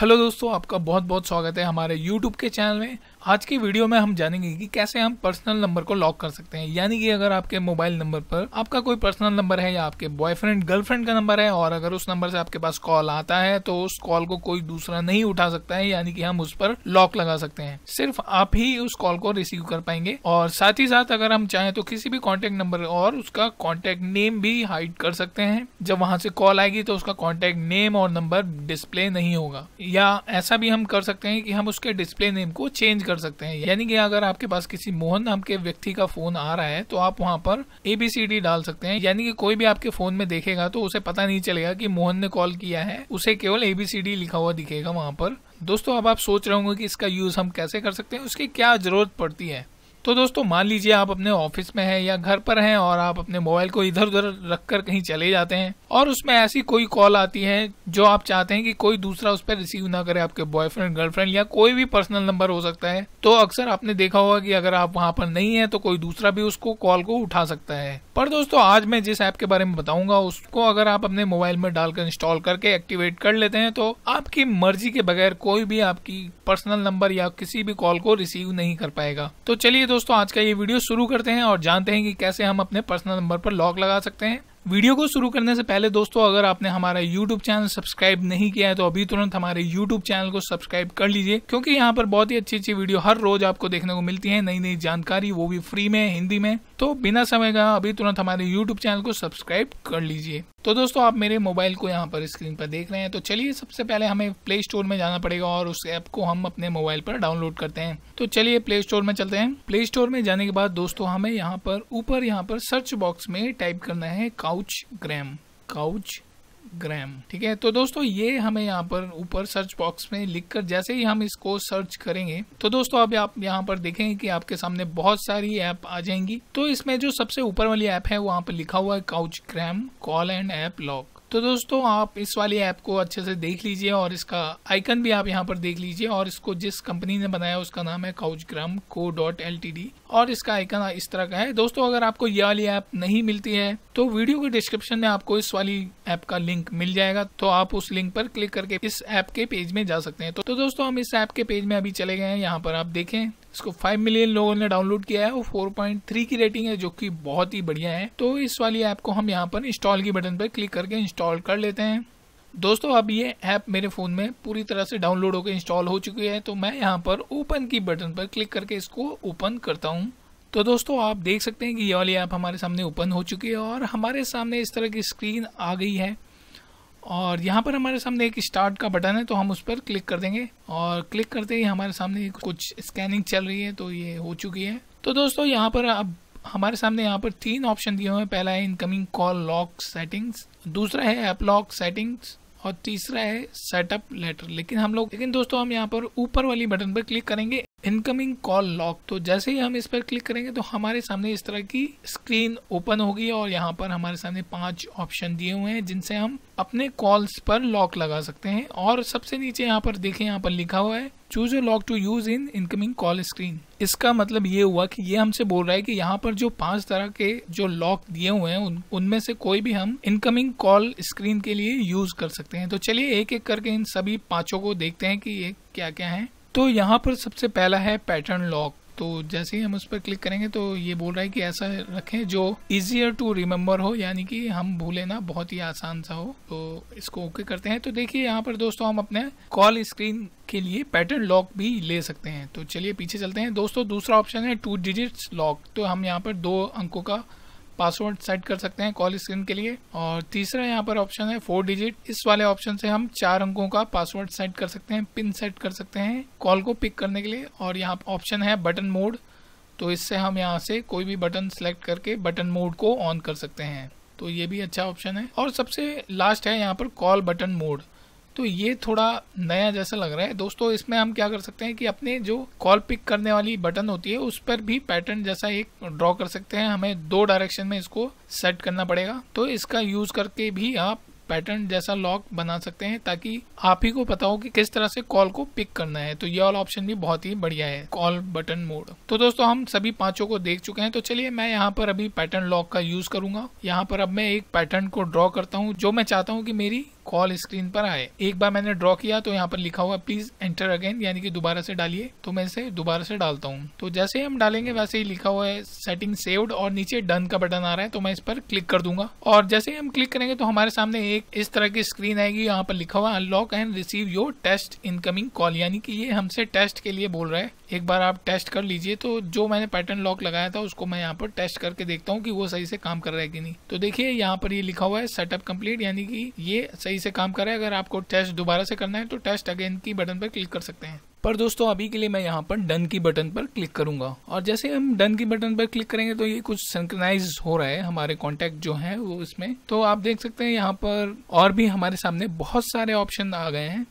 hello दोस्तों आपका बहुत बहुत स्वागत है हमारे यूट्यूब के चैनल में आज की वीडियो में हम जानेंगे कि कैसे हम पर्सनल नंबर को लॉक कर सकते हैं यानी कि अगर आपके मोबाइल नंबर पर आपका कोई पर्सनल नंबर है या आपके बॉयफ्रेंड गर्लफ्रेंड का नंबर है और अगर उस नंबर से आपके पास कॉल आता है तो उस कॉल को कोई दूसरा नहीं उठा सकता है यानी कि हम उस पर लॉक लगा सकते हैं सिर्फ आप ही उस कॉल को रिसीव कर पाएंगे और साथ ही साथ अगर हम चाहें तो किसी भी कॉन्टेक्ट नंबर और उसका कॉन्टेक्ट नेम भी हाइड कर सकते हैं जब वहां से कॉल आएगी तो उसका कॉन्टेक्ट नेम और नंबर डिस्प्ले नहीं होगा या ऐसा भी हम कर सकते हैं कि हम उसके डिस्प्ले नेम को चेंज कर सकते हैं यानी कि अगर आपके पास किसी मोहन नाम के व्यक्ति का फोन आ रहा है तो आप वहां पर एबीसीडी डाल सकते हैं यानी कि कोई भी आपके फोन में देखेगा तो उसे पता नहीं चलेगा कि मोहन ने कॉल किया है उसे केवल एबीसीडी लिखा हुआ दिखेगा वहां पर दोस्तों अब आप सोच रहे होंगे कि इसका यूज हम कैसे कर सकते हैं उसकी क्या जरूरत पड़ती है तो दोस्तों मान लीजिए आप अपने ऑफिस में हैं या घर पर हैं और आप अपने मोबाइल को इधर उधर रख कर कहीं चले जाते हैं और उसमें ऐसी कोई कॉल आती है जो आप चाहते हैं कि कोई दूसरा उस पर रिसीव ना करे आपके बॉयफ्रेंड गर्लफ्रेंड या कोई भी पर्सनल नंबर हो सकता है तो अक्सर आपने देखा होगा कि अगर आप वहाँ पर नहीं है तो कोई दूसरा भी उसको कॉल को उठा सकता है पर दोस्तों आज मैं जिस ऐप के बारे में बताऊंगा उसको अगर आप अपने मोबाइल में डालकर इंस्टॉल करके एक्टिवेट कर लेते हैं तो आपकी मर्जी के बगैर कोई भी आपकी पर्सनल नंबर या किसी भी कॉल को रिसीव नहीं कर पाएगा तो चलिए दोस्तों आज का ये वीडियो शुरू करते हैं और जानते हैं कि कैसे हम अपने पर्सनल नंबर पर लॉक लगा सकते हैं वीडियो को शुरू करने से पहले दोस्तों अगर आपने हमारा YouTube चैनल सब्सक्राइब नहीं किया है तो अभी तुरंत हमारे YouTube चैनल को सब्सक्राइब कर लीजिए क्योंकि यहाँ पर बहुत ही अच्छी अच्छी वीडियो हर रोज आपको देखने को मिलती है नई नई जानकारी वो भी फ्री में हिंदी में तो बिना समय का अभी तुरंत हमारे YouTube चैनल को सब्सक्राइब कर लीजिए तो दोस्तों आप मेरे मोबाइल को यहाँ पर स्क्रीन पर देख रहे हैं तो चलिए सबसे पहले हमें प्ले स्टोर में जाना पड़ेगा और उस ऐप को हम अपने मोबाइल पर डाउनलोड करते हैं तो चलिए प्ले स्टोर में चलते हैं प्ले स्टोर में जाने के बाद दोस्तों हमें यहाँ पर ऊपर यहाँ पर सर्च बॉक्स में टाइप करना है काउच ग्रैम काउच ग्राम ठीक है तो दोस्तों ये हमें यहाँ पर ऊपर सर्च बॉक्स में लिखकर जैसे ही हम इसको सर्च करेंगे तो दोस्तों अब आप यहाँ पर देखेंगे कि आपके सामने बहुत सारी ऐप आ जाएंगी तो इसमें जो सबसे ऊपर वाली ऐप है वहाँ पर लिखा हुआ है Couchgram call and app lock तो दोस्तों आप इस वाली ऐप को अच्छे से देख लीजिए और इसका आइकन भी आप यहाँ पर देख लीजिए और इसको जिस कंपनी ने बनाया उसका नाम है ग्राम को डॉट एल और इसका आइकन इस तरह का है दोस्तों अगर आपको ये वाली ऐप नहीं मिलती है तो वीडियो के डिस्क्रिप्शन में आपको इस वाली ऐप का लिंक मिल जाएगा तो आप उस लिंक पर क्लिक करके इस ऐप के पेज में जा सकते हैं तो, तो दोस्तों हम इस ऐप के पेज में अभी चले गए हैं यहाँ पर आप देखें इसको 5 मिलियन लोगों ने डाउनलोड किया है और 4.3 की रेटिंग है जो कि बहुत ही बढ़िया है तो इस वाली ऐप को हम यहाँ पर इंस्टॉल की बटन पर क्लिक करके इंस्टॉल कर लेते हैं दोस्तों अब ये ऐप मेरे फ़ोन में पूरी तरह से डाउनलोड होकर इंस्टॉल हो चुकी है तो मैं यहाँ पर ओपन की बटन पर क्लिक करके इसको ओपन करता हूँ तो दोस्तों आप देख सकते हैं कि ये वाली ऐप हमारे सामने ओपन हो चुकी है और हमारे सामने इस तरह की स्क्रीन आ गई है और यहाँ पर हमारे सामने एक स्टार्ट का बटन है तो हम उस पर क्लिक कर देंगे और क्लिक करते ही हमारे सामने कुछ स्कैनिंग चल रही है तो ये हो चुकी है तो दोस्तों यहाँ पर अब हमारे सामने यहाँ पर तीन ऑप्शन दिए हुए हैं पहला है इनकमिंग कॉल लॉक सेटिंग्स दूसरा है ऐप लॉक सेटिंग्स और तीसरा है सेटअप लेटर लेकिन हम लोग लेकिन दोस्तों हम यहाँ पर ऊपर वाली बटन पर क्लिक करेंगे इनकमिंग कॉल लॉक तो जैसे ही हम इस पर क्लिक करेंगे तो हमारे सामने इस तरह की स्क्रीन ओपन होगी और यहाँ पर हमारे सामने पांच ऑप्शन दिए हुए हैं जिनसे हम अपने कॉल्स पर लॉक लगा सकते हैं और सबसे नीचे यहाँ पर देखें यहाँ पर लिखा हुआ है choose a lock to use in incoming call screen इसका मतलब ये हुआ कि ये हमसे बोल रहा है कि यहाँ पर जो पांच तरह के जो लॉक दिए हुए हैं उन उनमें से कोई भी हम इनकमिंग कॉल स्क्रीन के लिए यूज कर सकते हैं तो चलिए एक एक करके इन सभी पांचों को देखते हैं कि ये क्या क्या है तो यहाँ पर सबसे पहला है पैटर्न लॉक तो जैसे ही हम उस पर क्लिक करेंगे तो ये बोल रहा है कि ऐसा रखें जो इजियर टू रिमेम्बर हो यानी कि हम भूले ना बहुत ही आसान सा हो तो इसको ओके करते हैं तो देखिए यहाँ पर दोस्तों हम अपने कॉल स्क्रीन के लिए पैटर्न लॉक भी ले सकते हैं तो चलिए पीछे चलते हैं दोस्तों दूसरा ऑप्शन है टू डिजिट्स लॉक तो हम यहाँ पर दो अंकों का पासवर्ड सेट कर सकते हैं कॉल स्क्रीन के लिए और तीसरा यहाँ पर ऑप्शन है फोर डिजिट इस वाले ऑप्शन से हम चार अंकों का पासवर्ड सेट कर सकते हैं पिन सेट कर सकते हैं कॉल को पिक करने के लिए और यहाँ ऑप्शन है बटन मोड तो इससे हम यहाँ से कोई भी बटन सेलेक्ट करके बटन मोड को ऑन कर सकते हैं तो ये भी अच्छा ऑप्शन है और सबसे लास्ट है यहाँ पर कॉल बटन मोड तो ये थोड़ा नया जैसा लग रहा है दोस्तों इसमें हम क्या कर सकते हैं कि अपने जो कॉल पिक करने वाली बटन होती है उस पर भी पैटर्न जैसा एक ड्रॉ कर सकते हैं हमें दो डायरेक्शन में इसको सेट करना पड़ेगा तो इसका यूज करके भी आप पैटर्न जैसा लॉक बना सकते हैं ताकि आप ही को पता हो कि किस तरह से कॉल को पिक करना है तो ये ऑल ऑप्शन भी बहुत ही बढ़िया है कॉल बटन मोड तो दोस्तों हम सभी पांचों को देख चुके हैं तो चलिए मैं यहाँ पर अभी पैटर्न लॉक का यूज करूंगा यहाँ पर अब मैं एक पैटर्न को ड्रॉ करता हूँ जो मैं चाहता हूँ की मेरी कॉल स्क्रीन पर आए एक बार मैंने ड्रॉ किया तो यहाँ पर लिखा हुआ प्लीज एंटर अगेन यानी कि दोबारा से डालिए तो मैं इसे दोबारा से डालता हूँ तो जैसे हम डालेंगे वैसे ही लिखा हुआ है सेटिंग सेव्ड और नीचे डन का बटन आ रहा है तो मैं इस पर क्लिक कर दूंगा और जैसे हम क्लिक करेंगे तो हमारे सामने एक इस तरह की स्क्रीन आएगी यहाँ पर लिखा हुआ unlock and receive your test incoming call यानी कि ये हमसे टेस्ट के लिए बोल रहा है एक बार आप टेस्ट कर लीजिए तो जो मैंने पैटर्न लॉक लगाया था उसको मैं यहाँ पर टेस्ट करके देखता हूँ कि वो सही से काम कर रहा है कि नहीं तो देखिए यहाँ पर ये लिखा हुआ है सेटअप कंप्लीट यानी कि ये सही से काम कर रहा है अगर आपको टेस्ट दोबारा से करना है तो टेस्ट अगेन की बटन पर क्लिक कर सकते हैं पर दोस्तों अभी के लिए मैं यहाँ पर डन की बटन पर क्लिक करूंगा और जैसे हम डन की बटन पर क्लिक करेंगे तो ये कुछ सिंक्रनाइज हो रहा है हमारे कॉन्टेक्ट जो है वो इसमें तो आप देख सकते हैं यहाँ पर और भी हमारे सामने बहुत सारे ऑप्शन आ गए हैं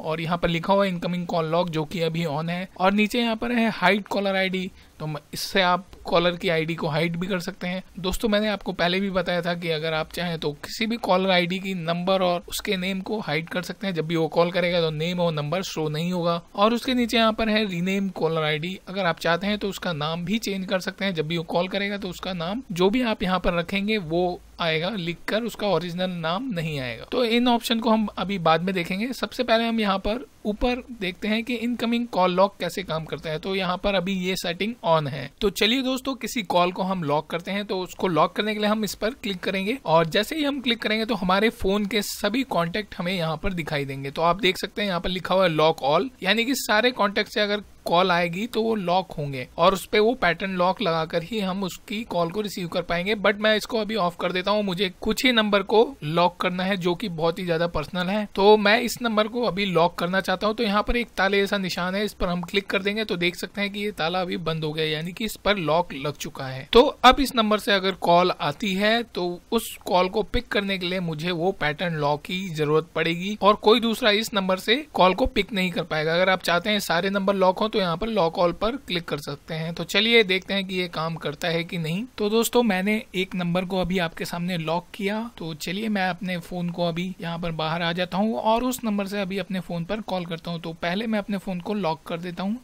और यहाँ पर लिखा हुआ इनकमिंग कॉल लॉग जो कि अभी ऑन है और नीचे यहाँ पर है हाइट कॉलर आईडी तो इससे आप कॉलर की आईडी को हाइड भी कर सकते हैं दोस्तों मैंने आपको पहले भी बताया था कि अगर आप चाहें तो किसी भी कॉलर आईडी की नंबर और उसके नेम को हाइड कर सकते हैं जब भी वो कॉल करेगा तो नेम और नंबर शो नहीं होगा और उसके नीचे यहाँ पर है रीनेम कॉलर आईडी अगर आप चाहते हैं तो उसका नाम भी चेंज कर सकते हैं जब भी वो कॉल करेगा तो उसका नाम जो भी आप यहाँ पर रखेंगे वो आएगा लिख कर उसका ओरिजिनल नाम नहीं आएगा तो इन ऑप्शन को हम अभी बाद में देखेंगे सबसे पहले हम यहाँ पर ऊपर देखते हैं कि इनकमिंग कॉल लॉक कैसे काम करता है तो यहाँ पर अभी ये सेटिंग ऑन है तो चलिए दोस्तों किसी कॉल को हम लॉक करते हैं तो उसको लॉक करने के लिए हम इस पर क्लिक करेंगे और जैसे ही हम क्लिक करेंगे तो हमारे फोन के सभी कॉन्टेक्ट हमें यहाँ पर दिखाई देंगे तो आप देख सकते हैं यहाँ पर लिखा हुआ है लॉक ऑल यानी कि सारे कॉन्टेक्ट से अगर कॉल आएगी तो वो लॉक होंगे और उस पर वो पैटर्न लॉक लगाकर ही हम उसकी कॉल को रिसीव कर पाएंगे बट मैं इसको अभी ऑफ कर देता हूँ मुझे कुछ ही नंबर को लॉक करना है जो कि बहुत ही ज्यादा पर्सनल है तो मैं इस नंबर को अभी लॉक करना चाहता हूँ तो यहाँ पर एक ताले जैसा निशान है इस पर हम क्लिक कर देंगे तो देख सकते हैं कि ये ताला अभी बंद हो गया यानी कि इस पर लॉक लग चुका है तो अब इस नंबर से अगर कॉल आती है तो उस कॉल को पिक करने के लिए मुझे वो पैटर्न लॉक की जरूरत पड़ेगी और कोई दूसरा इस नंबर से कॉल को पिक नहीं कर पाएगा अगर आप चाहते हैं सारे नंबर लॉक हो तो यहाँ पर लॉक ऑल पर क्लिक कर सकते हैं तो चलिए देखते हैं कि ये काम करता है कि नहीं तो दोस्तों मैंने एक नंबर को अभी आपके सामने लॉक किया तो चलिए मैं अपने फ़ोन को अभी यहाँ पर बाहर आ जाता हूँ और उस नंबर से अभी अपने फ़ोन पर कॉल करता हूँ तो पहले मैं अपने फ़ोन को लॉक कर देता हूँ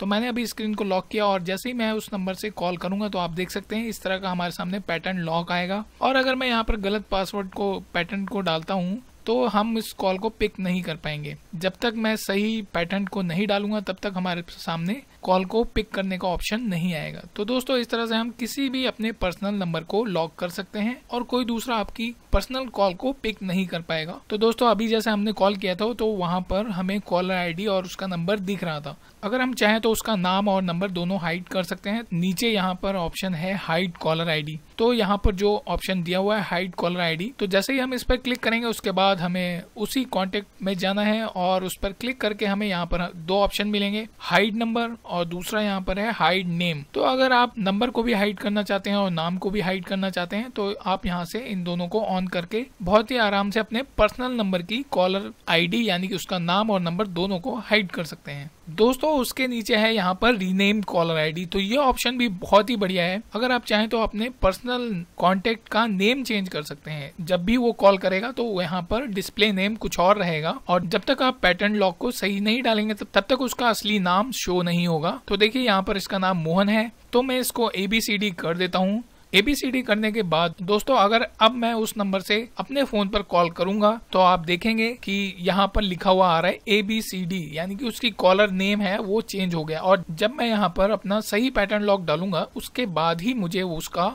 तो मैंने अभी स्क्रीन को लॉक किया और जैसे ही मैं उस नंबर से कॉल करूंगा तो आप देख सकते हैं इस तरह का हमारे सामने पैटर्न लॉक आएगा और अगर मैं यहाँ पर गलत पासवर्ड को पैटर्न को डालता हूँ तो हम इस कॉल को पिक नहीं कर पाएंगे जब तक मैं सही पैटर्न को नहीं डालूंगा तब तक हमारे सामने कॉल को पिक करने का ऑप्शन नहीं आएगा तो दोस्तों इस तरह से हम किसी भी अपने पर्सनल नंबर को लॉक कर सकते हैं और कोई दूसरा आपकी पर्सनल कॉल को पिक नहीं कर पाएगा तो दोस्तों अभी जैसे हमने कॉल किया था तो वहां पर हमें कॉलर आईडी और उसका नंबर दिख रहा था अगर हम चाहें तो उसका नाम और नंबर दोनों हाइड कर सकते हैं नीचे यहाँ पर ऑप्शन है हाइड कॉलर आईडी तो यहाँ पर जो ऑप्शन दिया हुआ है हाइड कॉलर आईडी तो जैसे ही हम इस पर क्लिक करेंगे उसके बाद हमें उसी कॉन्टेक्ट में जाना है और उस पर क्लिक करके हमें यहाँ पर दो ऑप्शन मिलेंगे हाइड नंबर और दूसरा यहाँ पर है हाइड नेम तो अगर आप नंबर को भी हाइड करना चाहते हैं और नाम को भी हाइड करना चाहते हैं तो आप यहाँ से इन दोनों को ऑन करके बहुत ही आराम से अपने पर्सनल नंबर की कॉलर आईडी यानी कि उसका नाम और नंबर दोनों को हाइड कर सकते हैं दोस्तों उसके नीचे है यहाँ पर रीनेम कॉलर आईडी तो ये ऑप्शन भी बहुत ही बढ़िया है अगर आप चाहें तो अपने पर्सनल कॉन्टेक्ट का नेम चेंज कर सकते हैं जब भी वो कॉल करेगा तो यहाँ पर डिस्प्ले नेम कुछ और रहेगा और जब तक आप पैटर्न लॉक को सही नहीं डालेंगे तब तब तक उसका असली नाम शो नहीं होगा तो देखिए यहाँ पर इसका नाम मोहन है तो मैं इसको एबीसीडी कर देता हूँ एबीसीडी करने के बाद दोस्तों अगर अब मैं उस नंबर से अपने फोन पर कॉल करूंगा तो आप देखेंगे कि यहाँ पर लिखा हुआ आ रहा है एबीसीडी यानी कि उसकी कॉलर नेम है वो चेंज हो गया और जब मैं यहाँ पर अपना सही पैटर्न लॉक डालूंगा उसके बाद ही मुझे उसका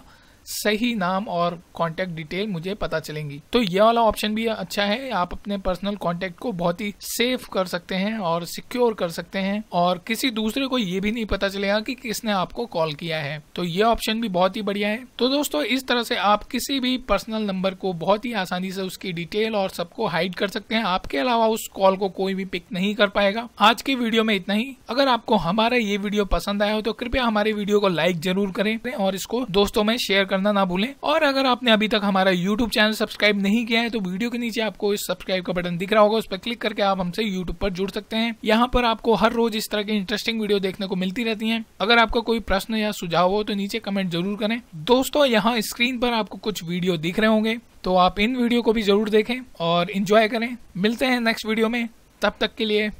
सही नाम और कॉन्टैक्ट डिटेल मुझे पता चलेंगी तो ये वाला ऑप्शन भी अच्छा है आप अपने पर्सनल कॉन्टैक्ट को बहुत ही सेफ कर सकते हैं और सिक्योर कर सकते हैं और किसी दूसरे को ये भी नहीं पता चलेगा कि किसने आपको कॉल किया है तो ये ऑप्शन भी बहुत ही बढ़िया है तो दोस्तों इस तरह से आप किसी भी पर्सनल नंबर को बहुत ही आसानी से उसकी डिटेल और सबको हाइड कर सकते हैं आपके अलावा उस कॉल को कोई भी पिक नहीं कर पाएगा आज की वीडियो में इतना ही अगर आपको हमारा ये वीडियो पसंद आया हो तो कृपया हमारे वीडियो को लाइक जरूर करें और इसको दोस्तों में शेयर करना ना भूलें और अगर आपने अभी तक हमारा यूट्यूब चैनल सब्सक्राइब नहीं किया है तो वीडियो के नीचे आपको इस सब्सक्राइब का बटन दिख रहा होगा उस पर क्लिक करके आप हमसे यूट्यूब पर जुड़ सकते हैं यहाँ पर आपको हर रोज इस तरह की इंटरेस्टिंग वीडियो देखने को मिलती रहती है अगर आपका कोई प्रश्न या सुझाव हो तो नीचे कमेंट जरूर करें दोस्तों यहाँ स्क्रीन पर आपको कुछ वीडियो दिख रहे होंगे तो आप इन वीडियो को भी जरूर देखें और इंजॉय करें मिलते हैं नेक्स्ट वीडियो में तब तक के लिए